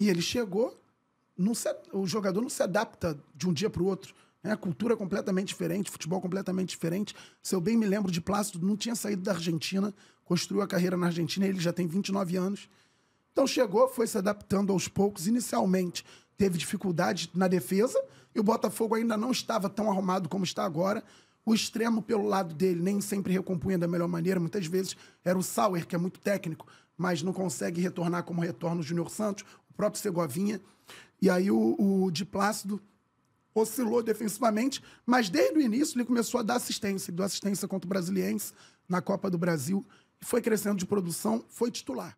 E ele chegou, se, o jogador não se adapta de um dia para o outro. Né? Cultura é completamente diferente, futebol é completamente diferente. Se eu bem me lembro de Plácido, não tinha saído da Argentina, construiu a carreira na Argentina, ele já tem 29 anos. Então chegou, foi se adaptando aos poucos. Inicialmente teve dificuldade na defesa e o Botafogo ainda não estava tão arrumado como está agora. O extremo pelo lado dele nem sempre recompunha da melhor maneira. Muitas vezes era o Sauer, que é muito técnico, mas não consegue retornar como retorna o Júnior Santos, o próprio Segovinha. E aí o, o Di Plácido oscilou defensivamente, mas desde o início ele começou a dar assistência. Ele deu assistência contra o Brasiliense na Copa do Brasil e foi crescendo de produção, foi titular.